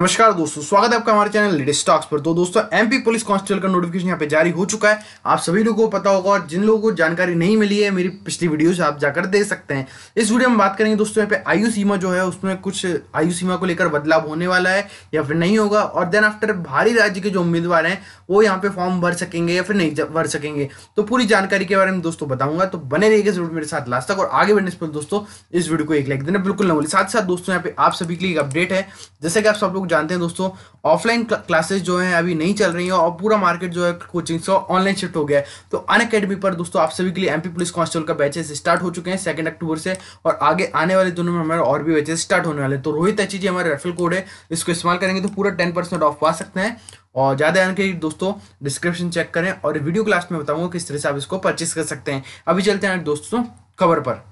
नमस्कार दोस्तों स्वागत है आपका हमारे चैनल लेटेस्ट स्टॉक्स पर तो दोस्तों एमपी पुलिस कांस्टेबल का नोटिफिकेशन यहाँ पे जारी हो चुका है आप सभी लोगों को पता होगा और जिन लोगों को जानकारी नहीं मिली है मेरी पिछली वीडियो से आप जाकर देख सकते हैं इस वीडियो में बात करेंगे दोस्तों यहाँ पे आयु सीमा जो है उसमें कुछ आयु सीमा को लेकर बदलाव होने वाला है या फिर नहीं होगा और देन आफ्टर भारी राज्य के जो उम्मीदवार हैं वो यहाँ पे फॉर्म भर सकेंगे या फिर नहीं भर सकेंगे तो पूरी जानकारी के बारे में दोस्तों बताऊंगा तो बने रहिएगा जरूर मेरे साथ लास्ट तक और आगे बढ़ने से दोस्तों इस वीडियो को एक लाइक देना बिल्कुल ना बोले साथ साथ दोस्तों यहाँ पे आप सभी के लिए एक अपडेट है जैसे कि आप सब लोग लोग जानते हैं दोस्तों ऑफलाइन क्लासेस जो हैं अभी नहीं चल रही हैं और पूरा मार्केट जो है कोचिंग से ऑनलाइन शिफ्ट हो गया है तो अन अकेडमी पर दोस्तों आप सभी के लिए एमपी पुलिस कांस्टेबल का बैचेस स्टार्ट हो चुके हैं सेकंड अक्टूबर से और आगे आने वाले दिनों में हमारे और भी बैचेस स्टार्ट होने वाले तो रोहित अच्छी जी हमारे रेफरल कोड है इसको इस्तेमाल करेंगे तो पूरा टेन परसेंट ऑफ पा सकते हैं और ज़्यादा जानने के लिए दोस्तों डिस्क्रिप्शन चेक करें और वीडियो क्लास में बताऊंगा किस तरह से आप इसको परचेस कर सकते हैं अभी चलते हैं दोस्तों खबर पर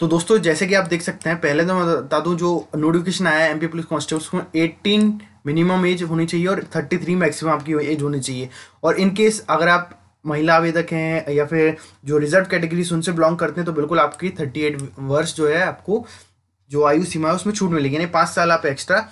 तो दोस्तों जैसे कि आप देख सकते हैं पहले तो मैं बता दूं जो नोटिफिकेशन आया है एमपी पुलिस कांस्टेबल्स को एट्टीन मिनिमम एज होनी चाहिए और थर्टी थ्री मैक्सिमम आपकी एज होनी चाहिए और इन केस अगर आप महिला आवेदक हैं या फिर जो रिजर्व कैटेगरी से उनसे बिलोंग करते हैं तो बिल्कुल आपकी थर्टी एट वर्ष जो है आपको जो आयु सीमा है उसमें छूट मिलेगी यानी पाँच साल आप एक्स्ट्रा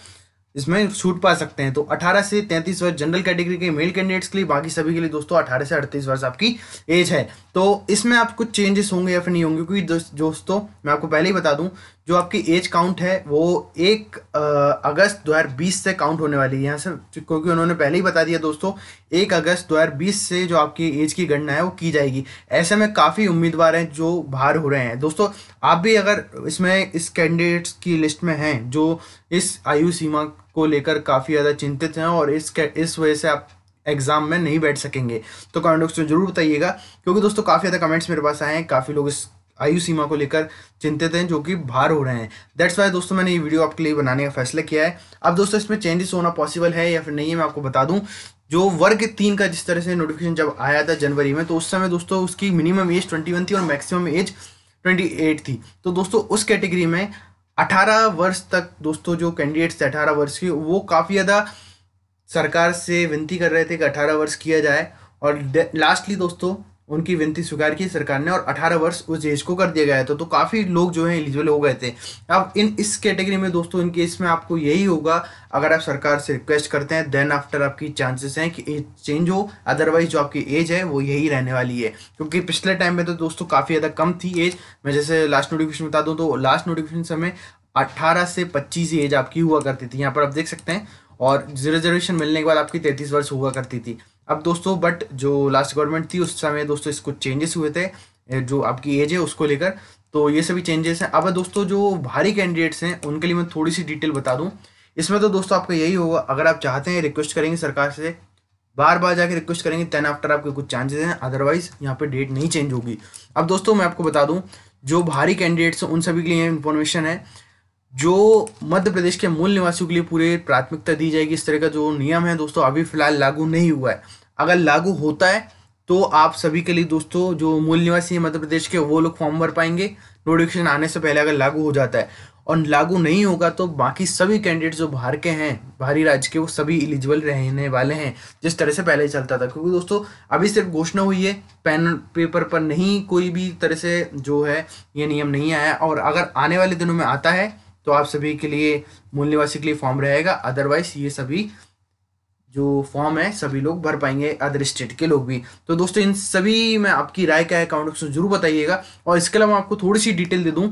इसमें छूट पा सकते हैं तो 18 से 33 वर्ष जनरल कैटेगरी के मेल कैंडिडेट्स के लिए बाकी सभी के लिए दोस्तों 18 से 38 वर्ष आपकी एज है तो इसमें आप कुछ चेंजेस होंगे या फिर नहीं होंगे क्योंकि दोस्तों मैं आपको पहले ही बता दूं जो आपकी एज काउंट है वो एक अगस्त 2020 से काउंट होने वाली है यहाँ से क्योंकि उन्होंने पहले ही बता दिया दोस्तों एक अगस्त 2020 से जो आपकी एज की गणना है वो की जाएगी ऐसे में काफ़ी उम्मीदवार हैं जो बाहर हो रहे हैं दोस्तों आप भी अगर इसमें इस कैंडिडेट्स की लिस्ट में हैं जो इस आयु सीमा को लेकर काफ़ी ज़्यादा चिंतित हैं और इस इस वजह से आप एग्जाम में नहीं बैठ सकेंगे तो कमेंट बॉक्स में जरूर बताइएगा क्योंकि दोस्तों काफ़ी ज़्यादा कमेंट्स मेरे पास आए हैं काफ़ी लोग इस आयु सीमा को लेकर चिंतित हैं जो कि भार हो रहे हैं दैट्स वाई दोस्तों मैंने ये वीडियो आपके लिए बनाने का फैसला किया है अब दोस्तों इसमें चेंजेस होना पॉसिबल है या फिर नहीं है मैं आपको बता दूं जो वर्ग तीन का जिस तरह से नोटिफिकेशन जब आया था जनवरी में तो उस समय दोस्तों उसकी मिनिमम एज ट्वेंटी वन थी और मैक्सिमम एज ट्वेंटी एट थी तो दोस्तों उस कैटेगरी में अठारह वर्ष तक दोस्तों जो कैंडिडेट्स थे अठारह वर्ष के वो काफ़ी ज़्यादा सरकार से विनती कर रहे थे कि अठारह वर्ष किया जाए और लास्टली दोस्तों उनकी विनती स्वीकार की सरकार ने और 18 वर्ष उस एज को कर दिया गया था तो, तो काफ़ी लोग जो है एलिजिबल हो गए थे अब इन इस कैटेगरी में दोस्तों इनके इसमें आपको यही होगा अगर आप सरकार से रिक्वेस्ट करते हैं देन आफ्टर आपकी चांसेस हैं कि एज चेंज हो अदरवाइज जो आपकी एज है वो यही रहने वाली है क्योंकि पिछले टाइम में तो दोस्तों काफ़ी ज़्यादा कम थी एज मैं जैसे लास्ट नोटिफिकेशन बता दूँ तो लास्ट नोटिफिकेशन समय अट्ठारह से पच्चीस एज आपकी हुआ करती थी यहाँ पर आप देख सकते हैं और रिजर्वेशन मिलने के बाद आपकी 33 वर्ष हुआ करती थी अब दोस्तों बट जो लास्ट गवर्नमेंट थी उस समय दोस्तों इसको चेंजेस हुए थे जो आपकी एज है उसको लेकर तो ये सभी चेंजेस हैं अब दोस्तों जो भारी कैंडिडेट्स हैं उनके लिए मैं थोड़ी सी डिटेल बता दूँ इसमें तो दोस्तों आपका यही होगा अगर आप चाहते हैं रिक्वेस्ट करेंगे सरकार से बार बार जाके रिक्वेस्ट करेंगे तेन आफ्टर आपके कुछ चांसेस हैं अदरवाइज यहाँ पे डेट नहीं चेंज होगी अब दोस्तों मैं आपको बता दूँ जो भारी कैंडिडेट्स हैं उन सभी के लिए इन्फॉर्मेशन है जो मध्य प्रदेश के मूल निवासियों के लिए पूरे प्राथमिकता दी जाएगी इस तरह का जो नियम है दोस्तों अभी फिलहाल लागू नहीं हुआ है अगर लागू होता है तो आप सभी के लिए दोस्तों जो मूल निवासी हैं मध्य प्रदेश के वो लोग फॉर्म भर पाएंगे नोटिफिकेशन आने से पहले अगर लागू हो जाता है और लागू नहीं होगा तो बाकी सभी कैंडिडेट जो बाहर के हैं बाहरी राज्य के वो सभी एलिजिबल रहने वाले हैं जिस तरह से पहले चलता था क्योंकि दोस्तों अभी सिर्फ घोषणा हुई है पेन पेपर पर नहीं कोई भी तरह से जो है ये नियम नहीं आया और अगर आने वाले दिनों में आता है तो आप सभी के लिए मूल निवासी के लिए फॉर्म रहेगा अदरवाइज ये सभी जो फॉर्म है सभी लोग भर पाएंगे अदर स्टेट के लोग भी तो दोस्तों इन सभी में आपकी राय क्या है कमेंट बॉक्स में जरूर बताइएगा और इसके अलावा आपको थोड़ी सी डिटेल दे दूँ